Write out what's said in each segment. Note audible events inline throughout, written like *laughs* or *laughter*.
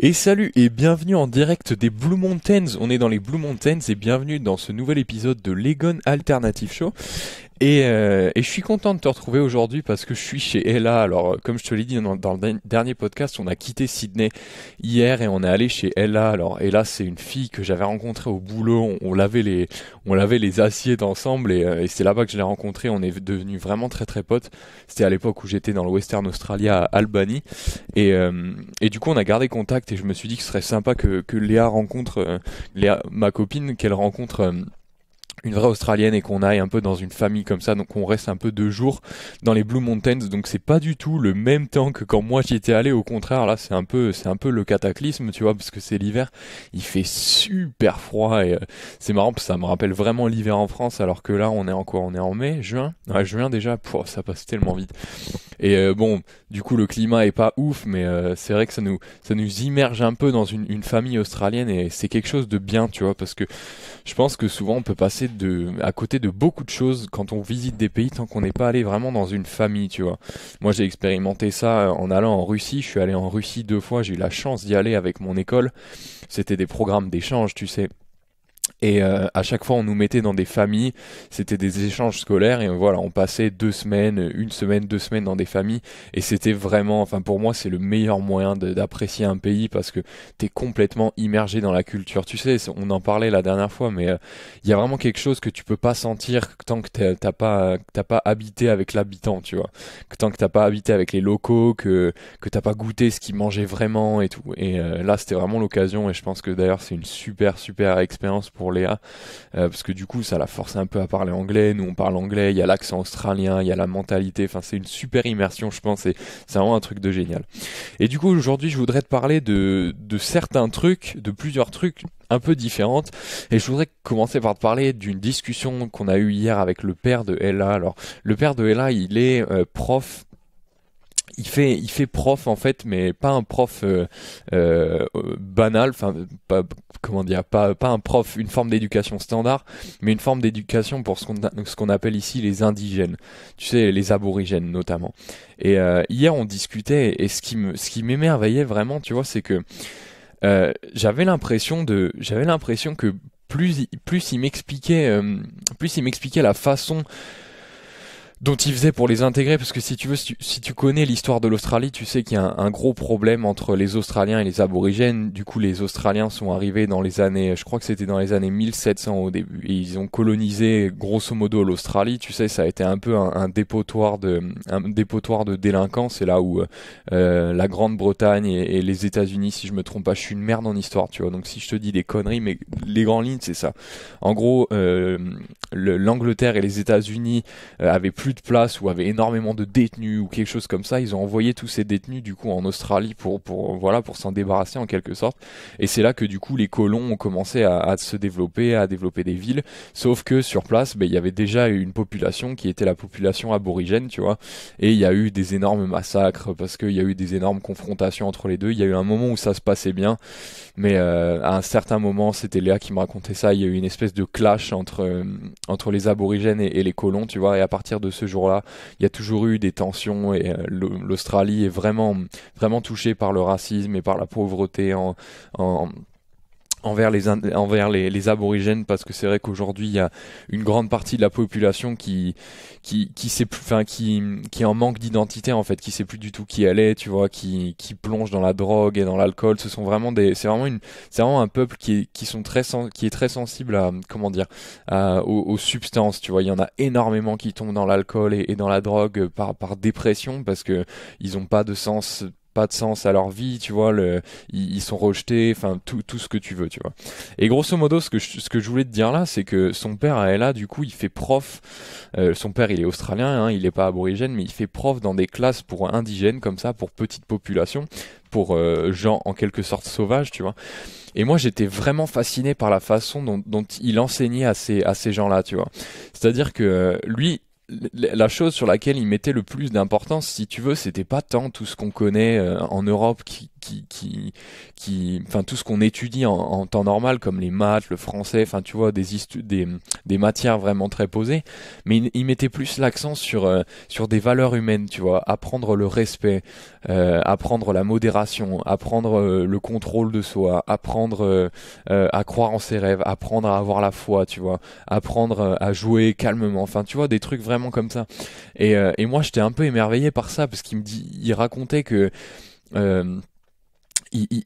Et salut et bienvenue en direct des Blue Mountains. On est dans les Blue Mountains et bienvenue dans ce nouvel épisode de Legon Alternative Show. Et, euh, et je suis content de te retrouver aujourd'hui parce que je suis chez Ella. Alors, euh, comme je te l'ai dit dans, le dernier podcast, on a quitté Sydney hier et on est allé chez Ella. Alors, Ella, c'est une fille que j'avais rencontrée au boulot. On, lavait les, on lavait les assiettes ensemble euh, et, c'est là-bas que je l'ai rencontrée. On est devenus vraiment très très potes. C'était à l'époque où j'étais dans le Western Australia à Albany. Et, et du coup, on a gardé contact et je me suis dit que ce serait sympa que, Léa rencontre, euh, ma copine, qu'elle rencontre euh, une vraie australienne et qu'on aille un peu dans une famille comme ça, donc on reste un peu deux jours dans les Blue Mountains, donc c'est pas du tout le même temps que quand moi j'y étais allé, au contraire là c'est un peu c'est un peu le cataclysme tu vois parce que c'est l'hiver, il fait super froid et euh, c'est marrant parce que ça me rappelle vraiment l'hiver en France alors que là on est en quoi On est en mai, juin, ouais, juin déjà, pour ça passe tellement vite. Et euh, bon, du coup le climat est pas ouf mais euh, c'est vrai que ça nous ça nous immerge un peu dans une, une famille australienne et c'est quelque chose de bien tu vois parce que je pense que souvent on peut passer de, à côté de beaucoup de choses quand on visite des pays tant qu'on n'est pas allé vraiment dans une famille, tu vois. Moi, j'ai expérimenté ça euh, en allant en Russie. Je suis allé en Russie deux fois. J'ai eu la chance d'y aller avec mon école. C'était des programmes d'échange, tu sais. Et euh, à chaque fois, on nous mettait dans des familles, c'était des échanges scolaires, et voilà, on passait deux semaines, une semaine, deux semaines dans des familles, et c'était vraiment, enfin pour moi, c'est le meilleur moyen d'apprécier un pays parce que t'es complètement immergé dans la culture. Tu sais, on en parlait la dernière fois, mais euh, il y a vraiment quelque chose que tu peux pas sentir tant que t'as pas, t'as pas habité avec l'habitant, tu vois, que tant que t'as pas habité avec les locaux, que que t'as pas goûté ce qu'ils mangeaient vraiment et tout. Et euh, là, c'était vraiment l'occasion, et je pense que d'ailleurs, c'est une super super expérience pour Léa, euh, parce que du coup, ça la force un peu à parler anglais. Nous, on parle anglais, il y a l'accent australien, il y a la mentalité. Enfin, c'est une super immersion, je pense, c'est vraiment un truc de génial. Et du coup, aujourd'hui, je voudrais te parler de, certains trucs, de plusieurs trucs un peu différentes. Et je voudrais commencer par te parler d'une discussion qu'on a eue hier avec le père de Ella. Alors, le père de Ella, il est euh, prof il fait il fait prof en fait mais pas un prof euh, euh, banal enfin comment dire pas pas un prof une forme d'éducation standard mais une forme d'éducation pour ce qu'on ce qu'on appelle ici les indigènes tu sais les aborigènes notamment et euh, hier on discutait et ce qui me ce qui m'émerveillait vraiment tu vois c'est que j'avais l'impression de j'avais l'impression que plus plus il m'expliquait plus il m'expliquait la façon dont ils faisaient pour les intégrer parce que si tu veux si tu, connais l'histoire de l'Australie tu sais qu'il y a un, gros problème entre les Australiens et les aborigènes du coup les Australiens sont arrivés dans les années je crois que c'était dans les années 1700 au début et ils ont colonisé grosso modo l'Australie tu sais ça a été un peu un, dépotoir de un dépotoir de délinquants c'est là où euh, euh, la Grande-Bretagne et, les États-Unis si je me trompe pas je suis une merde en histoire tu vois donc si je te dis des conneries mais les grandes lignes c'est ça en gros euh, l'Angleterre et les États-Unis avaient plus de place où avait énormément de détenus ou quelque chose comme ça, ils ont envoyé tous ces détenus du coup en Australie pour pour voilà pour s'en débarrasser en quelque sorte. Et c'est là que du coup les colons ont commencé à, se développer, à développer des villes. Sauf que sur place, ben, il y avait déjà une population qui était la population aborigène, tu vois. Et il y a eu des énormes massacres parce qu'il y a eu des énormes confrontations entre les deux. Il y a eu un moment où ça se passait bien, mais euh, à un certain moment, c'était Léa qui me racontait ça. Il y a eu une espèce de clash entre euh, entre les aborigènes et, et les colons, tu vois. Et à partir de ce jour-là. Il y a toujours eu des tensions et euh, l'Australie est vraiment, vraiment touchée par le racisme et par la pauvreté en, en envers les envers les, les aborigènes parce que c'est vrai qu'aujourd'hui il y a une grande partie de la population qui qui qui sait plus, enfin qui qui en manque d'identité en fait qui sait plus du tout qui elle est tu vois qui qui plonge dans la drogue et dans l'alcool ce sont vraiment des c'est vraiment une c'est vraiment un peuple qui qui sont très qui est très sensible à comment dire aux, substances tu vois il y en a énormément qui tombent dans l'alcool et, et, dans la drogue par par dépression parce que ils ont pas de sens pas de sens à leur vie, tu vois, le, ils, sont rejetés, enfin tout, tout ce que tu veux, tu vois. Et grosso modo, ce que je, ce que je voulais te dire là, c'est que son père à là du coup, il fait prof. Euh, son père, il est australien, hein, il n'est pas aborigène, mais il fait prof dans des classes pour indigènes comme ça, pour petites populations, pour euh, gens en quelque sorte sauvages, tu vois. Et moi, j'étais vraiment fasciné par la façon dont, il enseignait à ces, à ces gens-là, tu vois. C'est-à-dire que euh, lui, la chose sur laquelle il mettait le plus d'importance, si tu veux, c'était pas tant tout ce qu'on connaît euh, en Europe qui, qui, qui, qui, enfin tout ce qu'on étudie en, en, temps normal, comme les maths, le français, enfin tu vois, des, des, des matières vraiment très posées. Mais il, mettait plus l'accent sur, euh, sur des valeurs humaines, tu vois, apprendre le respect, euh, apprendre la modération, apprendre euh, le contrôle de soi, apprendre à croire en ses rêves, apprendre à avoir la foi, tu vois, apprendre à jouer calmement, enfin tu vois, des trucs vraiment comme ça. Et, et moi j'étais un peu émerveillé par ça parce qu'il me dit, il racontait que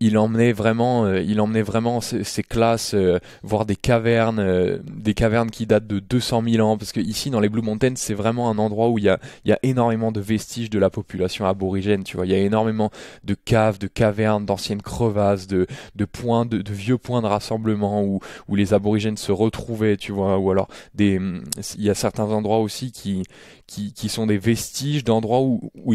il, emmenait vraiment, euh, il emmenait vraiment ces, classes voire euh, voir des cavernes, euh, des cavernes qui datent de 200 000 ans, parce que ici dans les Blue Mountains, c'est vraiment un endroit où il y a, énormément de vestiges de la population aborigène. Tu vois, il y a énormément de caves, de cavernes, d'anciennes crevasses, de, points, de, de, vieux points de rassemblement où, les aborigènes se retrouvaient. Tu vois, ou alors des, hum, il y a certains endroits aussi qui, qui, sont des vestiges d'endroits où, où, où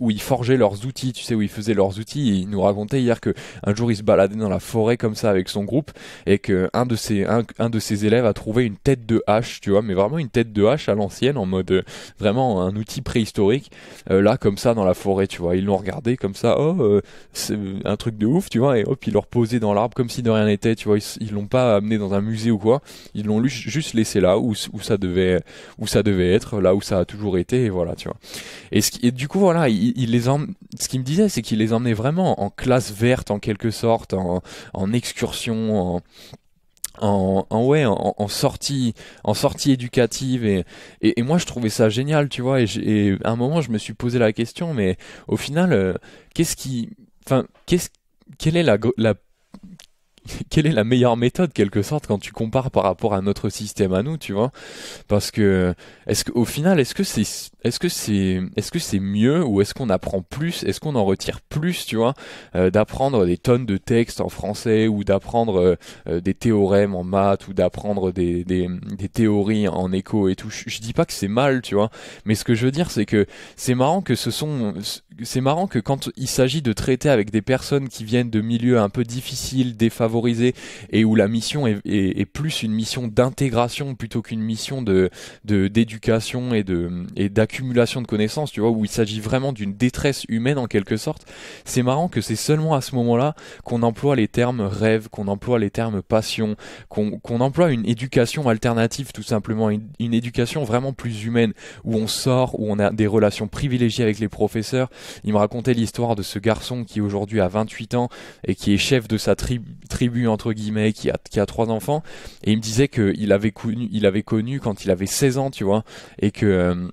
où ils forgeaient leurs outils, tu sais, où ils faisaient leurs outils. Et ils nous racontaient hier qu'un jour ils se baladaient dans la forêt comme ça avec son groupe et qu'un de ces un, de ses élèves a trouvé une tête de hache, tu vois, mais vraiment une tête de hache à l'ancienne en mode euh, vraiment un outil préhistorique euh, là comme ça dans la forêt, tu vois. Ils l'ont regardé comme ça, oh, euh, c'est un truc de ouf, tu vois, et hop, ils l'ont reposé dans l'arbre comme si de rien n'était, tu vois. Ils, l'ont pas amené dans un musée ou quoi. Ils l'ont juste laissé là où, où ça devait où ça devait être, là où ça a toujours été, et voilà, tu vois. Et, et du coup, voilà, il, les ce qu'il me disait, c'est qu'il les emmenait vraiment en classe verte en quelque sorte, en, en excursion, en, en, ouais en, sortie en sortie éducative et, et, moi je trouvais ça génial tu vois et, à un moment je me suis posé la question mais au final euh, qu'est-ce qui enfin qu'est-ce quelle est la, la *laughs* quelle est la meilleure méthode quelque sorte quand tu compares par rapport à notre système à nous, tu vois Parce que est-ce qu'au final, est-ce que c'est est-ce que c'est est-ce que c'est mieux ou est-ce qu'on apprend plus Est-ce qu'on en retire plus, tu vois, euh, d'apprendre des tonnes de textes en français ou d'apprendre euh, euh, des théorèmes en maths ou d'apprendre des, des, théories en écho et tout. Je, je dis pas que c'est mal, tu vois, mais ce que je veux dire, c'est que c'est marrant que ce sont c'est marrant que quand il s'agit de traiter avec des personnes qui viennent de milieux un peu difficiles, défavorisés, et où la mission est, plus une mission d'intégration plutôt qu'une mission d'éducation et de d'accumulation de connaissances, tu vois, où il s'agit vraiment d'une détresse humaine en quelque sorte. C'est marrant que c'est seulement à ce moment-là qu'on emploie les termes rêve, qu'on emploie les termes passion, qu'on emploie une éducation alternative tout simplement, une éducation vraiment plus humaine, où on sort, où on a des relations privilégiées avec les professeurs, il me racontait l'histoire de ce garçon qui aujourd'hui a 28 ans et qui est chef de sa tribu, entre guillemets, qui a, trois enfants. Et il me disait qu'il avait connu, il avait connu quand il avait 16 ans, tu vois, et que... Euh,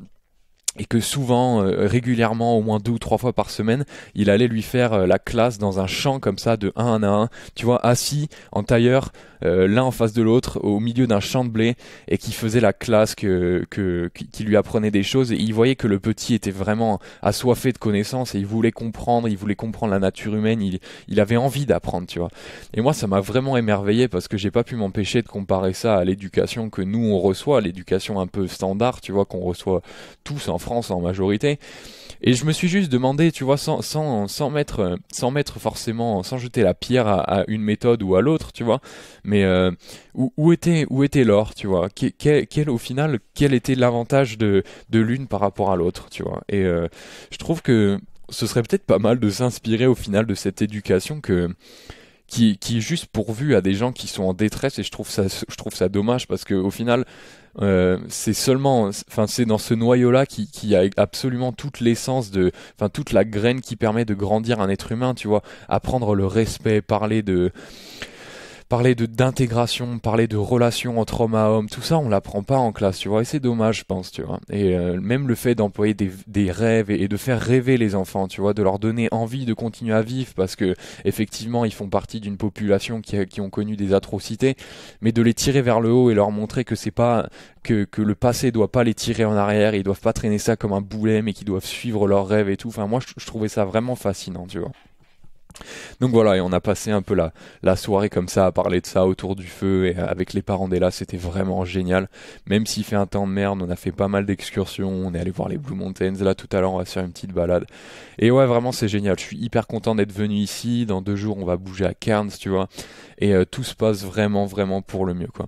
et que souvent, euh, régulièrement, au moins deux ou trois fois par semaine, il allait lui faire euh, la classe dans un champ comme ça de 1 à 1, tu vois, assis en tailleur, euh, l'un en face de l'autre, au milieu d'un champ de blé, et qui faisait la classe, que, que, qui lui apprenait des choses, et il voyait que le petit était vraiment assoiffé de connaissances, et il voulait comprendre, il voulait comprendre la nature humaine, il, il avait envie d'apprendre, tu vois. Et moi, ça m'a vraiment émerveillé, parce que j'ai pas pu m'empêcher de comparer ça à l'éducation que nous, on reçoit, l'éducation un peu standard, tu vois, qu'on reçoit tous en France en majorité. Et je me suis juste demandé, tu vois, sans, sans, sans, mettre, sans mettre forcément, sans jeter la pierre à, une méthode ou à l'autre, tu vois, mais euh, où, était, où était l'or, tu vois quel, Au final, quel était l'avantage de, de l'une par rapport à l'autre, tu vois Et euh, je trouve que ce serait peut-être pas mal de s'inspirer au final de cette éducation que, qui, qui est juste pourvue à des gens qui sont en détresse et je trouve ça, je trouve ça dommage parce qu'au final euh, c'est seulement, enfin, c'est dans ce noyau-là qui, qui a absolument toute l'essence de, enfin, toute la graine qui permet de grandir un être humain, tu vois. Apprendre le respect, parler de, parler de d'intégration, parler de relations entre hommes à hommes, tout ça on l'apprend pas en classe, tu vois, et c'est dommage, je pense, tu vois. Et euh, même le fait d'employer des, des, rêves et, de faire rêver les enfants, tu vois, de leur donner envie de continuer à vivre parce que effectivement ils font partie d'une population qui, qui ont connu des atrocités, mais de les tirer vers le haut et leur montrer que c'est pas que, que, le passé doit pas les tirer en arrière, ils doivent pas traîner ça comme un boulet, mais qu'ils doivent suivre leurs rêves et tout. Enfin, moi, je, je, trouvais ça vraiment fascinant, tu vois. Donc voilà, et on a passé un peu la, la soirée comme ça à parler de ça autour du feu et avec les parents d'Ella, c'était vraiment génial. Même s'il fait un temps de merde, on a fait pas mal d'excursions, on est allé voir les Blue Mountains, là tout à l'heure on va se faire une petite balade. Et ouais, vraiment c'est génial, je suis hyper content d'être venu ici, dans deux jours on va bouger à Cairns, tu vois, et euh, tout se passe vraiment vraiment pour le mieux quoi.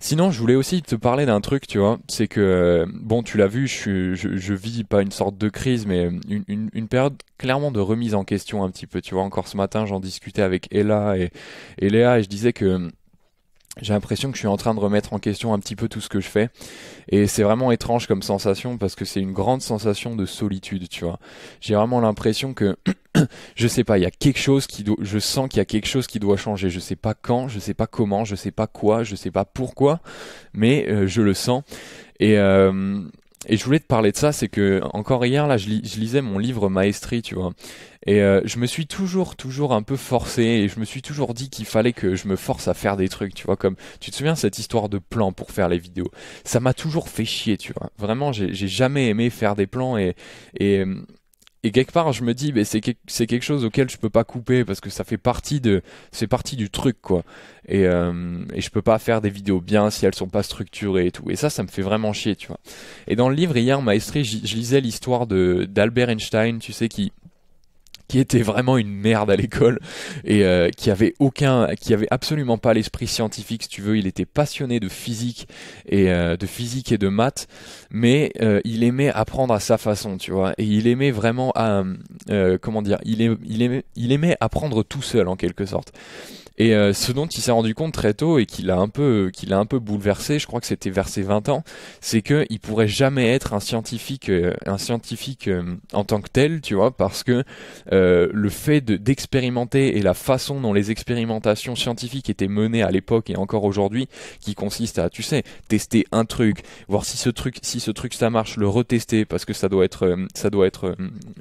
Sinon, je voulais aussi te parler d'un truc, tu vois, c'est que, euh, bon tu l'as vu, je, vis pas une sorte de crise, mais une, une période clairement de remise en question un petit peu, tu vois, encore ce matin, j'en discutais avec Ella et, Léa et je disais que hum, j'ai l'impression que je suis en train de remettre en question un petit peu tout ce que je fais. Et c'est vraiment étrange comme sensation parce que c'est une grande sensation de solitude, tu vois. J'ai vraiment l'impression que, *coughs* je sais pas, il y a quelque chose qui doit, je sens qu'il y a quelque chose qui doit changer. Je sais pas quand, je sais pas comment, je sais pas quoi, je sais pas pourquoi, mais euh, je le sens. Et, euh, et je voulais te parler de ça, c'est que encore hier là, je, lisais mon livre Maestri, tu vois, et euh, je me suis toujours, toujours un peu forcé, et je me suis toujours dit qu'il fallait que je me force à faire des trucs, tu vois, comme tu te souviens cette histoire de plan pour faire les vidéos, ça m'a toujours fait chier, tu vois. Vraiment, j'ai jamais aimé faire des plans et et et quelque part je me dis mais c'est quelque chose auquel je peux pas couper parce que ça fait partie de c'est partie du truc quoi et je euh, et je peux pas faire des vidéos bien si elles sont pas structurées et tout et ça ça me fait vraiment chier tu vois et dans le livre hier maestri je lisais l'histoire de d'Albert Einstein tu sais qui qui était vraiment une merde à l'école et euh, qui avait aucun, qui avait absolument pas l'esprit scientifique, si tu veux. Il était passionné de physique et euh, de physique et de maths, mais euh, il aimait apprendre à sa façon, tu vois. Et il aimait vraiment, à, comment dire, il il aimait, il aimait apprendre tout seul en quelque sorte. Et euh, ce dont il s'est rendu compte très tôt et qu'il a un peu, qu'il a un peu bouleversé, je crois que c'était vers ses 20 ans, c'est que il pourrait jamais être un scientifique, euh, un scientifique euh, en tant que tel, tu vois, parce que le fait d'expérimenter et la façon dont les expérimentations scientifiques étaient menées à l'époque et encore aujourd'hui, qui consiste à, tu sais, tester un truc, voir si ce truc, si ce truc ça marche, le retester parce que ça doit être, ça doit être,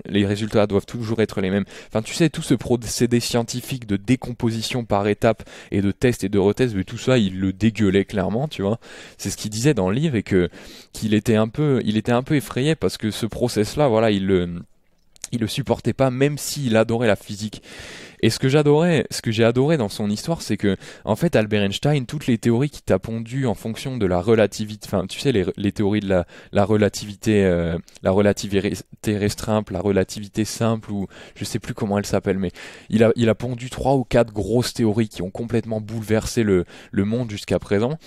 les résultats doivent toujours être les mêmes. Enfin, tu sais, tout ce procédé scientifique de décomposition par étape et de tests et de retest mais tout ça, il le dégueulait clairement, tu vois. C'est ce qu'il disait dans le livre et que qu'il était un peu, il était un peu effrayé parce que ce process-là, voilà, il le il le supportait pas, même s'il adorait la physique. Et ce que j'adorais, ce que j'ai adoré dans son histoire, c'est que, en fait, Albert Einstein, toutes les théories qu'il t'a pondues en fonction de la relativité, enfin, tu sais, les, théories de la, relativité, euh, la relativité restreinte, la relativité simple, ou je sais plus comment elle s'appelle, mais il a, il a pondu trois ou quatre grosses théories qui ont complètement bouleversé le, monde jusqu'à présent.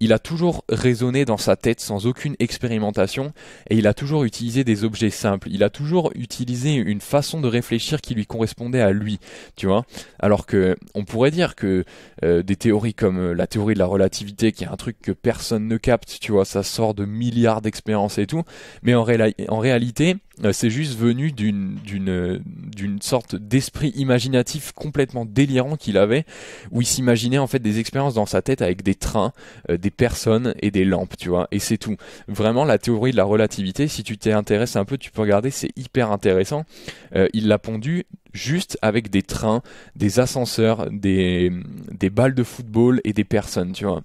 Il a toujours raisonné dans sa tête sans aucune expérimentation, et il a toujours utilisé des objets simples. Il a toujours utilisé une façon de réfléchir qui lui correspondait à lui. Tu vois. Alors que on pourrait dire que euh, des théories comme euh, la théorie de la relativité, qui est un truc que personne ne capte, tu vois, ça sort de milliards d'expériences et tout, mais en, en réalité, euh, c'est juste venu d'une d'une d'une sorte d'esprit imaginatif complètement délirant qu'il avait où il s'imaginait en fait des expériences dans sa tête avec des trains, euh, des personnes et des lampes, tu vois. Et c'est tout. Vraiment la théorie de la relativité, si tu t'intéresses un peu, tu peux regarder, c'est hyper intéressant. Euh, il l'a pondu juste avec des trains, des ascenseurs, des des balles de football et des personnes, tu vois.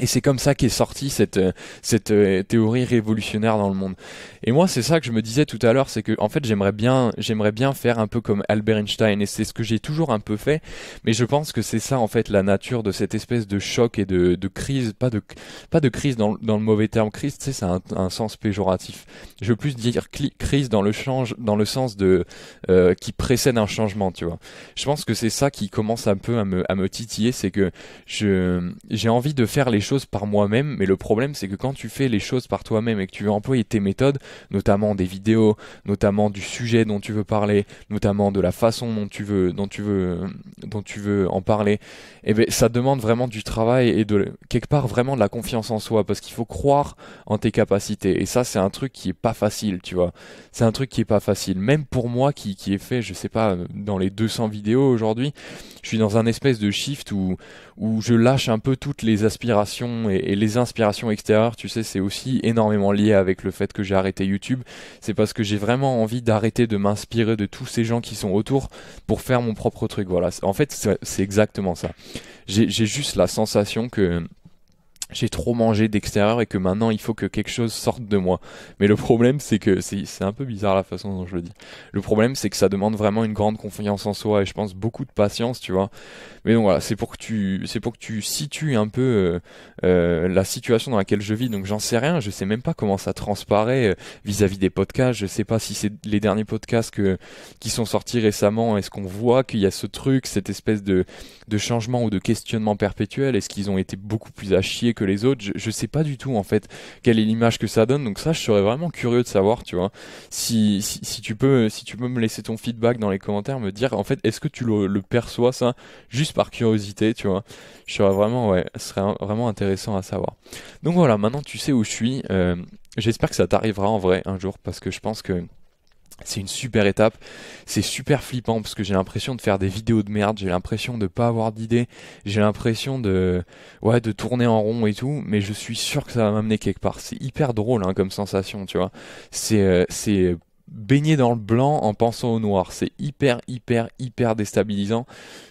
Et c'est comme ça qu'est sortie cette, euh, cette euh, théorie révolutionnaire dans le monde. Et moi, c'est ça que je me disais tout à l'heure, c'est que en fait, j'aimerais bien, j'aimerais bien faire un peu comme Albert Einstein, et c'est ce que j'ai toujours un peu fait. Mais je pense que c'est ça en fait la nature de cette espèce de choc et de, de crise, pas de pas de crise dans, dans le mauvais terme crise, tu sais, c'est un, un, sens péjoratif. Je veux plus dire crise dans le change, dans le sens de euh, qui précède un changement, tu vois. Je pense que c'est ça qui commence un peu à me à me titiller, c'est que je j'ai envie de faire les choses par moi-même, mais le problème c'est que quand tu fais les choses par toi-même et que tu veux employer tes méthodes, notamment des vidéos, notamment du sujet dont tu veux parler, notamment de la façon dont tu veux, dont tu veux, dont tu veux en parler, et eh bien ça demande vraiment du travail et de quelque part vraiment de la confiance en soi parce qu'il faut croire en tes capacités et ça c'est un truc qui est pas facile, tu vois. C'est un truc qui est pas facile, même pour moi qui qui est fait, je sais pas, dans les 200 vidéos aujourd'hui, je suis dans un espèce de shift où où je lâche un peu toutes les aspirations et, et les inspirations extérieures, tu sais, c'est aussi énormément lié avec le fait que j'ai arrêté YouTube. C'est parce que j'ai vraiment envie d'arrêter de m'inspirer de tous ces gens qui sont autour pour faire mon propre truc. Voilà, en fait, c'est exactement ça. J'ai juste la sensation que j'ai trop mangé d'extérieur et que maintenant il faut que quelque chose sorte de moi. Mais le problème c'est que c'est un peu bizarre la façon dont je le dis. Le problème c'est que ça demande vraiment une grande confiance en soi et je pense beaucoup de patience, tu vois. Mais donc voilà, c'est pour que tu c'est pour que tu situes un peu euh, euh, la situation dans laquelle je vis. Donc j'en sais rien, je sais même pas comment ça transparaît euh, vis-à-vis des podcasts, je sais pas si c'est les derniers podcasts que qui sont sortis récemment, est-ce qu'on voit qu'il y a ce truc, cette espèce de de changement ou de questionnement perpétuel, est-ce qu'ils ont été beaucoup plus à chier que les autres. Je, sais pas du tout en fait quelle est l'image que ça donne. Donc ça, je serais vraiment curieux de savoir, tu vois. Si, si, tu peux, si tu peux me laisser ton feedback dans les commentaires, me dire en fait, est-ce que tu le, perçois ça juste par curiosité, tu vois. Je serais vraiment, ouais, ce serait vraiment intéressant à savoir. Donc voilà, maintenant tu sais où je suis. Euh, j'espère que ça t'arrivera en vrai un jour parce que je pense que c'est une super étape, c'est super flippant parce que j'ai l'impression de faire des vidéos de merde, j'ai l'impression de pas avoir d'idées, j'ai l'impression de ouais de tourner en rond et tout, mais je suis sûr que ça va m'amener quelque part. C'est hyper drôle hein, comme sensation, tu vois. C'est euh, c'est baigner dans le blanc en pensant au noir. C'est hyper, hyper, hyper déstabilisant.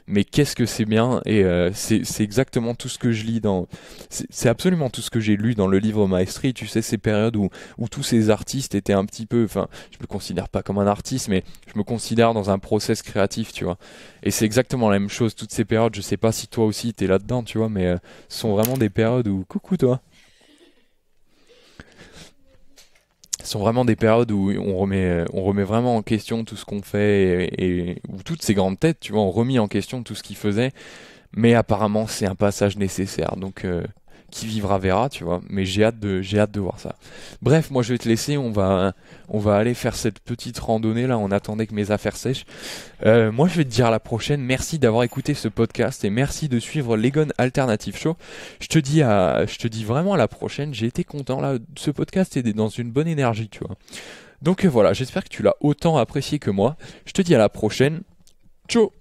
Mais qu'est-ce que c'est bien Et euh, c'est exactement tout ce que je lis dans. C'est absolument tout ce que j'ai lu dans le livre Maestri. Tu sais, ces périodes où, où tous ces artistes étaient un petit peu. Enfin, je me considère pas comme un artiste, mais je me considère dans un process créatif, tu vois. Et c'est exactement la même chose. Toutes ces périodes, je sais pas si toi aussi t'es là-dedans, tu vois, mais ce euh, sont vraiment des périodes où. Coucou toi sont vraiment des périodes où on remet, on remet vraiment en question tout ce qu'on fait et, où toutes ces grandes têtes, tu vois, ont remis en question tout ce qu'ils faisaient. Mais apparemment, c'est un passage nécessaire. Donc, euh, qui vivra verra, tu vois. Mais j'ai hâte de, j'ai hâte de voir ça. Bref, moi je vais te laisser. On va, on va aller faire cette petite randonnée là. On attendait que mes affaires sèchent. Euh, moi je vais te dire à la prochaine. Merci d'avoir écouté ce podcast et merci de suivre Legon Alternative Show. Je te dis à, je te dis vraiment à la prochaine. J'ai été content là. Ce podcast est dans une bonne énergie, tu vois. Donc voilà, j'espère que tu l'as autant apprécié que moi. Je te dis à la prochaine. Ciao